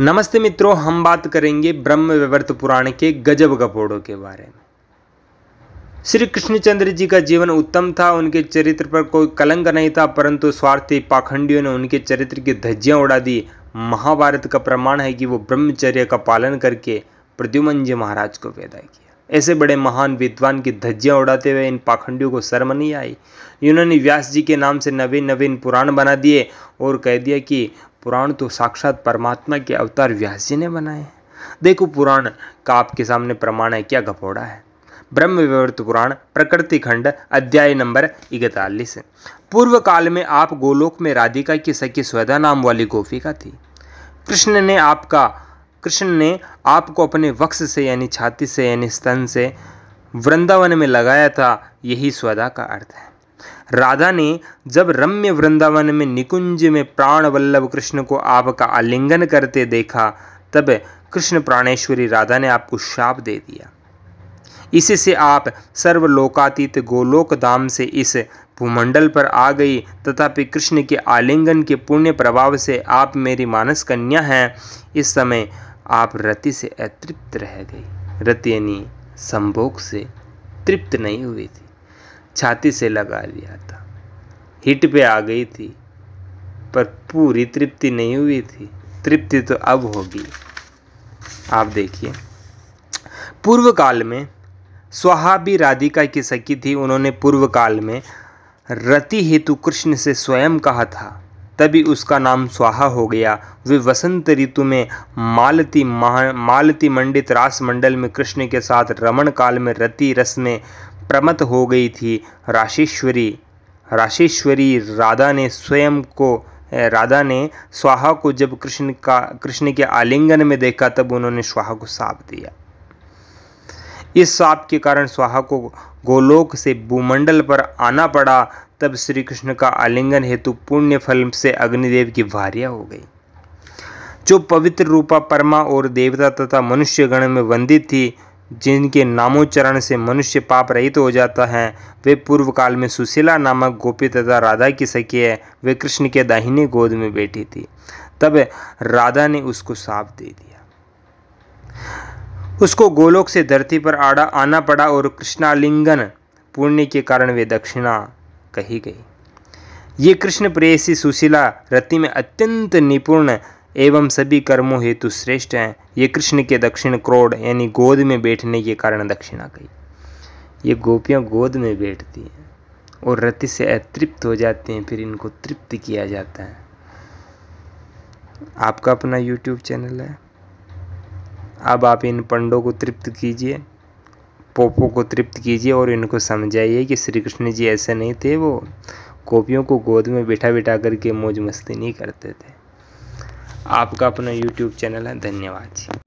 नमस्ते मित्रों हम बात करेंगे ब्रह्म विवर्त पुराण के गजब कपोड़ों के बारे में श्री कृष्णचंद्र जी का जीवन उत्तम था उनके चरित्र पर कोई कलंक नहीं था परंतु स्वार्थी पाखंडियों ने उनके चरित्र की धज्जियां उड़ा दी महाभारत का प्रमाण है कि वो ब्रह्मचर्य का पालन करके प्रद्युमन जी महाराज को पैदा किया ऐसे बड़े महान विद्वान की धज्जियां उड़ाते हुए इन पाखंडियों को शर्म नहीं आई इन्होंने व्यास जी के नाम से नवीन नवीन पुराण बना दिए और कह दिया कि पुराण तो साक्षात परमात्मा के अवतार व्यास जी ने बनाए हैं देखो पुराण का आपके सामने प्रमाण है क्या घपोड़ा है ब्रह्म विवर्त पुराण प्रकृति खंड अध्याय नंबर इकतालीस पूर्व काल में आप गोलोक में राधिका की सखी स्वदा नाम वाली गोपिका थी कृष्ण ने आपका कृष्ण ने आपको अपने वक्ष से यानी छाती से यानी स्तन से वृंदावन में लगाया था यही स्वदा का अर्थ है राधा ने जब रम्य वृंदावन में निकुंज में प्राण वल्लभ कृष्ण को आपका आलिंगन करते देखा तब कृष्ण प्राणेश्वरी राधा ने आपको शाप दे दिया इससे आप सर्वलोकातीत गोलोक धाम से इस भूमंडल पर आ गई तथापि कृष्ण के आलिंगन के पुण्य प्रभाव से आप मेरी मानस कन्या हैं इस समय आप रति से अतृप्त रह गई रति यानी संभोग से तृप्त नहीं हुई थी छाती से लगा लिया था हिट पे आ गई थी पर पूरी तृप्ति नहीं हुई थी तृप्ति तो अब होगी आप देखिए पूर्व काल में स्वाहा भी राधिका की सखी थी उन्होंने पूर्व काल में रति हेतु कृष्ण से स्वयं कहा था तभी उसका नाम स्वाहा हो गया वे वसंत ऋतु में मालती मालती मंडित रास मंडल में कृष्ण के साथ रमण काल में रति रस में प्रमत हो गई थी राशेश्वरी राशेश्वरी राधा ने स्वयं को राधा ने स्वाहा को जब कृष्ण का कृष्ण के आलिंगन में देखा तब उन्होंने स्वाहा को साप दिया इस साप के कारण स्वाहा को गोलोक से भूमंडल पर आना पड़ा तब श्री कृष्ण का आलिंगन हेतु पुण्य फल से अग्निदेव की भार्या हो गई जो पवित्र रूपा परमा और देवता तथा मनुष्य गण में वंदित थी जिनके नामोच्चारण से मनुष्य पाप रहित तो हो जाता है वे पूर्व काल में सुशीला नामक गोपी तथा राधा की सखी है वे कृष्ण के दाहिने गोद में बैठी थी तब राधा ने उसको साप दे दिया उसको गोलोक से धरती पर आड़ा आना पड़ा और कृष्णालिंगन पुण्य के कारण वे दक्षिणा कही गई ये कृष्ण प्रेयसी सुशीला रति में अत्यंत निपुण एवं सभी कर्मों हेतु श्रेष्ठ हैं ये कृष्ण के दक्षिण क्रोड यानी गोद में बैठने के कारण दक्षिणा कही ये गोपियाँ गोद में बैठती हैं और रति से अतृप्त हो जाते हैं फिर इनको तृप्त किया जाता है आपका अपना यूट्यूब चैनल है अब आप इन पंडों को तृप्त कीजिए पोपो को तृप्त कीजिए और इनको समझाइए कि श्री कृष्ण जी ऐसे नहीं थे वो गोपियों को गोद में बैठा बैठा करके मौज मस्ती नहीं करते थे आपका अपना यूट्यूब चैनल है धन्यवाद